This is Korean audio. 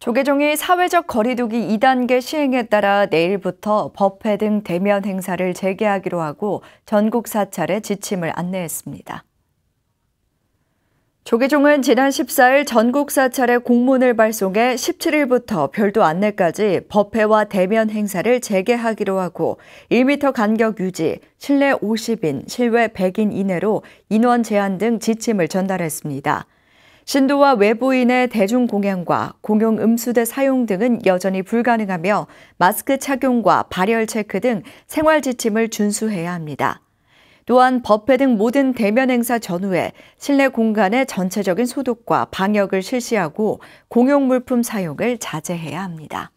조계종이 사회적 거리두기 2단계 시행에 따라 내일부터 법회 등 대면 행사를 재개하기로 하고 전국 사찰에 지침을 안내했습니다. 조계종은 지난 14일 전국 사찰에 공문을 발송해 17일부터 별도 안내까지 법회와 대면 행사를 재개하기로 하고 1m 간격 유지, 실내 50인, 실외 100인 이내로 인원 제한 등 지침을 전달했습니다. 신도와 외부인의 대중공연과 공용 음수대 사용 등은 여전히 불가능하며 마스크 착용과 발열 체크 등 생활 지침을 준수해야 합니다. 또한 법회 등 모든 대면 행사 전후에 실내 공간의 전체적인 소독과 방역을 실시하고 공용 물품 사용을 자제해야 합니다.